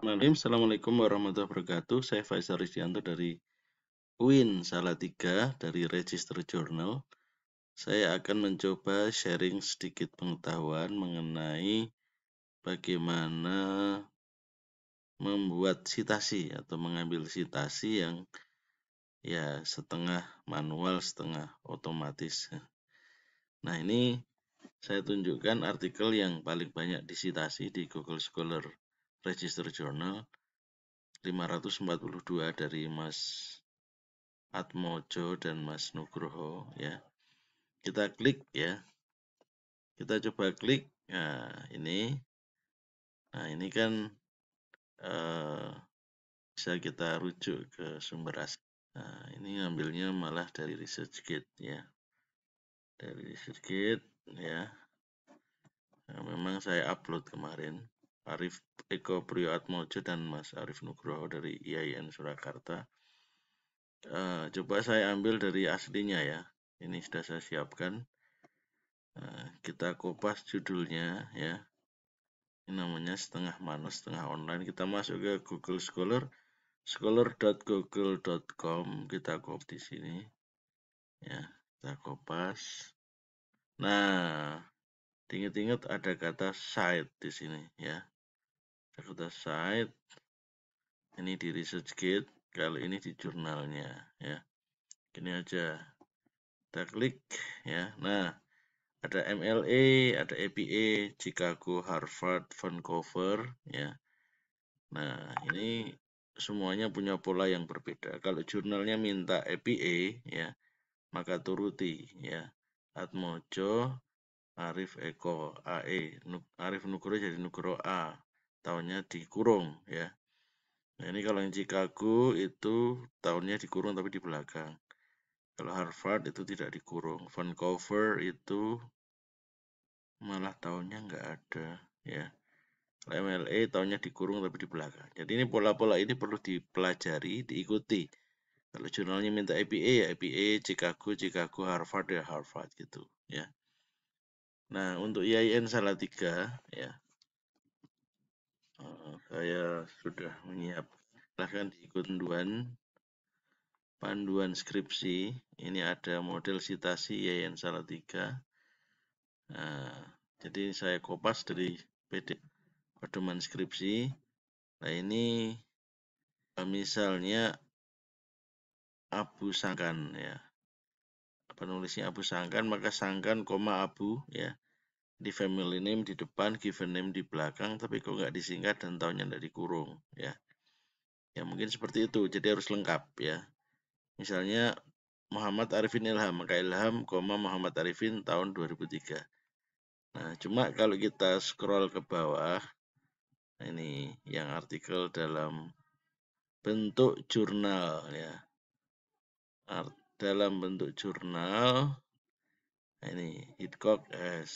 Assalamualaikum warahmatullahi wabarakatuh. Saya Faisal Rizianto dari UIN Salatiga dari Register Journal. Saya akan mencoba sharing sedikit pengetahuan mengenai bagaimana membuat citasi atau mengambil citasi yang ya setengah manual setengah otomatis. Nah, ini saya tunjukkan artikel yang paling banyak disitasi di Google Scholar register jurnal 542 dari Mas Atmojo dan Mas Nugroho ya. Kita klik ya. Kita coba klik. Nah, ini. Nah, ini kan eh, bisa kita rujuk ke sumber asli. Nah, ini ngambilnya malah dari ResearchGate ya. Dari ResearchGate ya. Nah, memang saya upload kemarin. Arif Eko Priyatmojo dan Mas Arif Nugroho dari IAIN Surakarta. Uh, coba saya ambil dari aslinya ya. Ini sudah saya siapkan. Uh, kita kopas judulnya ya. Ini namanya setengah manus, setengah online. Kita masuk ke Google Scholar, scholar.google.com. Kita copy di sini. Ya, kita kopas. Nah, Ingat-ingat ada kata site di sini ya. Ada kata site. Ini di research ResearchGate, kali ini di jurnalnya ya. Gini aja. Kita klik ya. Nah, ada MLA, ada APA, Chicago, Harvard, Vancouver ya. Nah, ini semuanya punya pola yang berbeda. Kalau jurnalnya minta APA ya, maka turuti ya. Atmojo Arif Eko AE Arif Nugro jadi Nugro A tahunnya dikurung ya nah ini kalau yang Chicago itu tahunnya dikurung tapi di belakang kalau Harvard itu tidak dikurung Vancouver itu malah tahunnya nggak ada ya MLA tahunnya dikurung tapi di belakang jadi ini pola-pola ini perlu dipelajari diikuti kalau jurnalnya minta APA ya APA Chicago Chicago Harvard ya Harvard gitu ya Nah, untuk IAIN Salatiga ya. saya sudah menyiapkan silahkan panduan panduan skripsi. Ini ada model citasi IAIN Salatiga. Nah, jadi saya kopas dari PD pedoman skripsi. Nah, ini misalnya abu sangkan ya penulisnya Abu Sangkan maka Sangkan koma Abu ya di family name di depan given name di belakang tapi kok nggak disingkat dan tahunnya nggak dikurung ya ya mungkin seperti itu jadi harus lengkap ya misalnya Muhammad Arifin Ilham maka Ilham koma Muhammad Arifin tahun 2003 nah cuma kalau kita scroll ke bawah nah ini yang artikel dalam bentuk jurnal ya Art dalam bentuk jurnal nah, ini Hitchcock S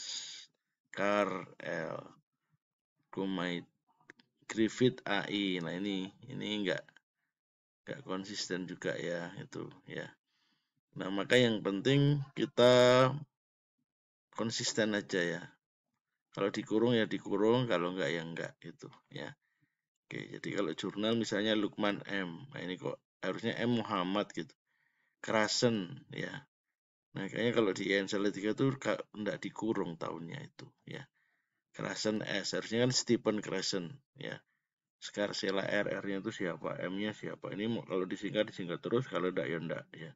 Car L Kumait Griffith AI nah ini ini enggak enggak konsisten juga ya itu ya nah maka yang penting kita konsisten aja ya kalau dikurung ya dikurung kalau enggak ya enggak itu ya Oke jadi kalau jurnal misalnya Lukman M nah ini kok harusnya M Muhammad gitu Krasen ya. makanya nah, kalau di n Salatiga itu enggak dikurung tahunnya itu ya. Krasen S harusnya kan Stephen Krasen ya. Scarsella rr nya itu siapa, M-nya siapa. Ini kalau disingkat disingkat terus, kalau enggak ya enggak ya.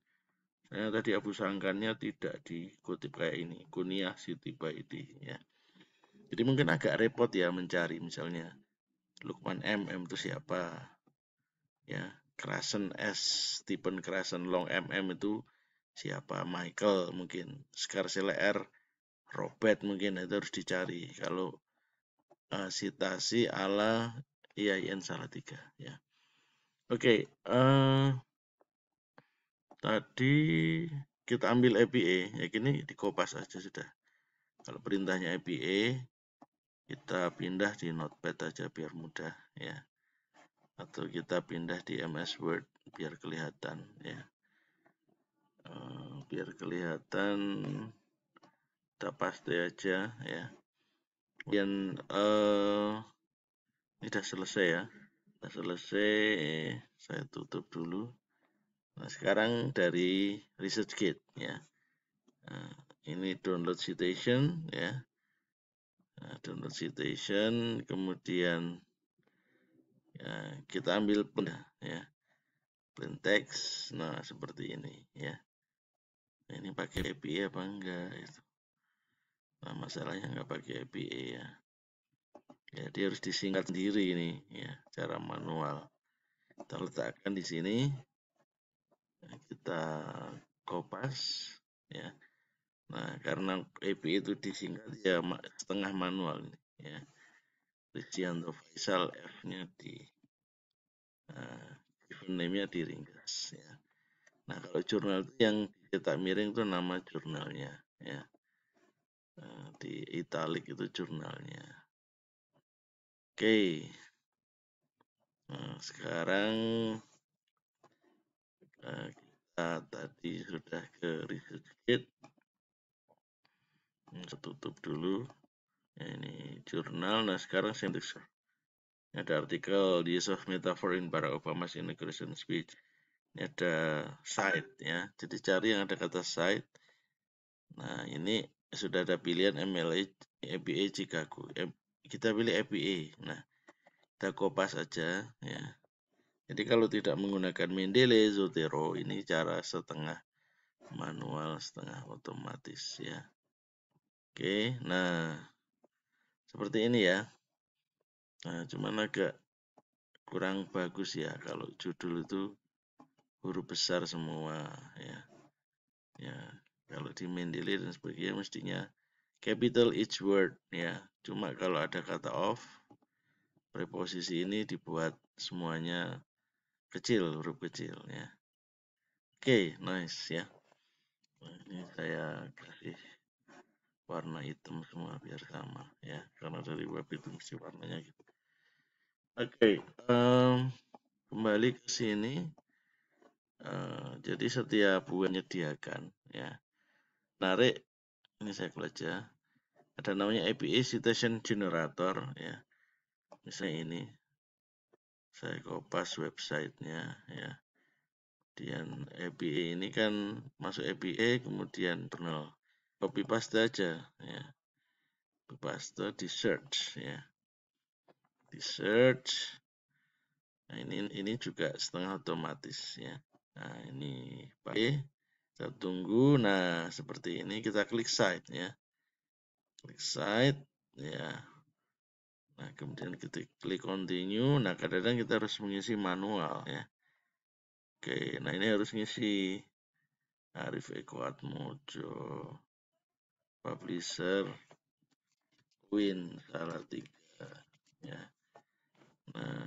Saya tadi abu sangkannya tidak dikutip kayak ini, Kuniah Siti it ya. Jadi mungkin agak repot ya mencari misalnya Lukman M, M itu siapa? Ya, Crescent S, Stephen Crescent, Long MM itu siapa? Michael mungkin, Scarsella R, Robert mungkin itu harus dicari. Kalau uh, eh, sitasi ala iya, IAIN Salatiga ya. Oke, okay, uh, eh, tadi kita ambil EPA, ya gini dikopas aja sudah. Kalau perintahnya EPA, kita pindah di notepad aja biar mudah ya atau kita pindah di MS Word biar kelihatan ya eh, biar kelihatan kita paste aja ya yang uh, eh, ini sudah selesai ya sudah selesai saya tutup dulu nah sekarang dari Research Kit ya nah, ini download citation ya nah, download citation kemudian ya, kita ambil pendah ya print text nah seperti ini ya nah, ini pakai API apa enggak itu nah masalahnya enggak pakai API ya jadi ya, harus disingkat sendiri ini ya cara manual kita letakkan di sini nah, kita kopas ya nah karena API itu disingkat ya setengah manual ini ya Rizianto Faisal F-nya di uh, eh, given name-nya diringkas ya. Nah, kalau jurnal itu yang dicetak miring itu nama jurnalnya ya. Uh, di italik itu jurnalnya. Oke. Okay. Nah, sekarang uh, kita tadi sudah ke research kit. Kita nah, tutup dulu ini jurnal nah sekarang saya ini ada artikel di use of metaphor in Barack Obama's inauguration speech ini ada site ya jadi cari yang ada kata site nah ini sudah ada pilihan MLA EBA Chicago kita pilih EBA nah kita kopas aja ya jadi kalau tidak menggunakan Mendeley Zotero ini cara setengah manual setengah otomatis ya oke nah seperti ini ya nah cuman agak kurang bagus ya kalau judul itu huruf besar semua ya ya kalau di Mendeley dan sebagainya mestinya capital each word ya cuma kalau ada kata of preposisi ini dibuat semuanya kecil huruf kecil ya oke okay, nice ya nah, ini saya kasih warna hitam semua biar sama ya karena dari web itu mesti warnanya gitu oke okay, um, kembali ke sini uh, jadi setiap web menyediakan ya narik ini saya belajar ada namanya API citation generator ya misalnya ini saya kopas websitenya ya kemudian API ini kan masuk API kemudian journal copy paste aja ya copy paste di search ya di search nah, ini ini juga setengah otomatis ya nah ini pakai kita tunggu nah seperti ini kita klik site ya klik site ya nah kemudian kita klik continue nah kadang-kadang kita harus mengisi manual ya oke nah ini harus mengisi Arif ekuat mojo publisher Win salah tiga ya. Nah,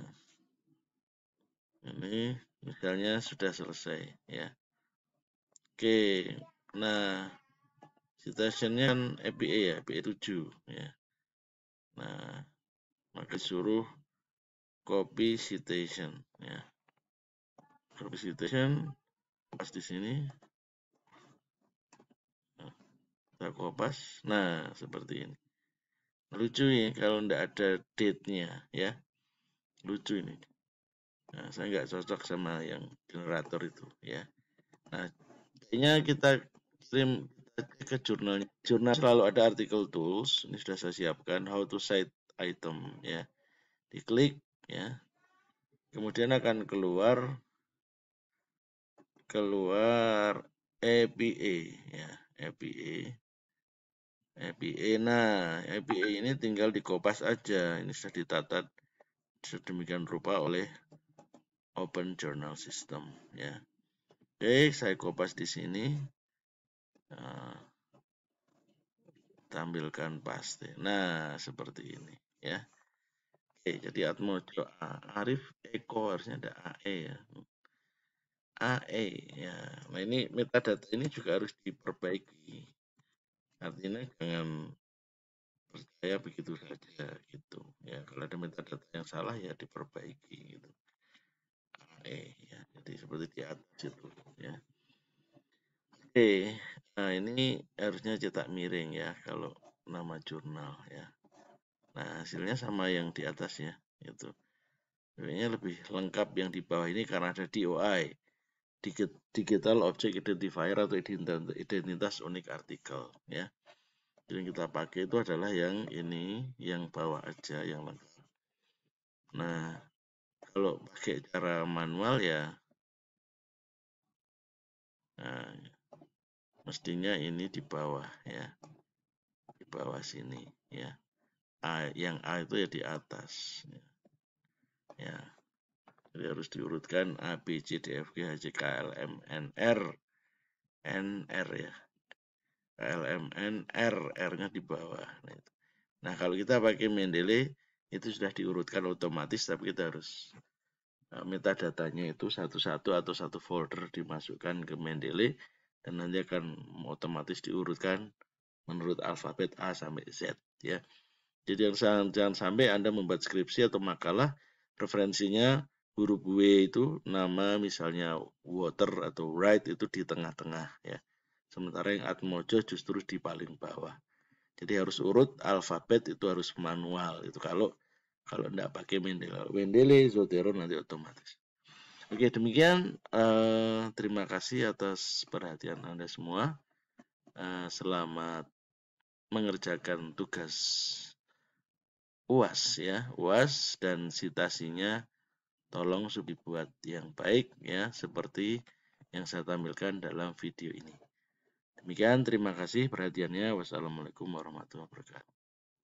ini misalnya sudah selesai ya. Oke, nah citationnya kan EPA ya, EPA 7 ya. Nah, maka suruh copy citation ya. Copy citation pas di sini kopas. Nah, seperti ini. Lucu ya kalau tidak ada date-nya ya. Lucu ini. Nah, saya nggak cocok sama yang generator itu ya. Nah, kayaknya kita kirim ke jurnal, Jurnal selalu ada artikel tools. Ini sudah saya siapkan how to cite item ya. Diklik ya. Kemudian akan keluar keluar APA ya APA EPA. Nah, EPA ini tinggal dikopas aja. Ini sudah ditata sedemikian rupa oleh Open Journal System ya. Oke, saya kopas di sini. Nah, tampilkan pasti. Nah, seperti ini ya. Oke, jadi Atmojo Arif Eko harusnya ada AE ya. AE ya. Nah, ini metadata ini juga harus diperbaiki artinya jangan percaya begitu saja gitu ya kalau ada metadata yang salah ya diperbaiki gitu ah, eh ya jadi seperti di atas itu ya oke nah ini harusnya cetak miring ya kalau nama jurnal ya nah hasilnya sama yang di atas ya itu sebenarnya lebih lengkap yang di bawah ini karena ada DOI digital object identifier atau identitas unik artikel ya jadi yang kita pakai itu adalah yang ini yang bawah aja yang lengkap nah kalau pakai cara manual ya nah, mestinya ini di bawah ya di bawah sini ya A, yang A itu ya di atas ya. ya. Jadi harus diurutkan A, B, C, D, F, G, H, J, K, L, M, N, R. N, R ya. K, L, M, N, R. R-nya di bawah. Nah, itu. nah kalau kita pakai Mendeley, itu sudah diurutkan otomatis, tapi kita harus e, metadatanya itu satu-satu atau satu folder dimasukkan ke Mendeley dan nanti akan otomatis diurutkan menurut alfabet A sampai Z ya. Jadi yang jangan sampai Anda membuat skripsi atau makalah referensinya huruf W itu nama misalnya water atau right itu di tengah-tengah ya. Sementara yang atmojo justru di paling bawah. Jadi harus urut alfabet itu harus manual itu kalau kalau tidak pakai Mendele. Mendele Zotero nanti otomatis. Oke demikian eh, terima kasih atas perhatian Anda semua. Eh, selamat mengerjakan tugas UAS ya, UAS dan sitasinya tolong dibuat yang baik ya seperti yang saya tampilkan dalam video ini. Demikian terima kasih perhatiannya. Wassalamualaikum warahmatullahi wabarakatuh.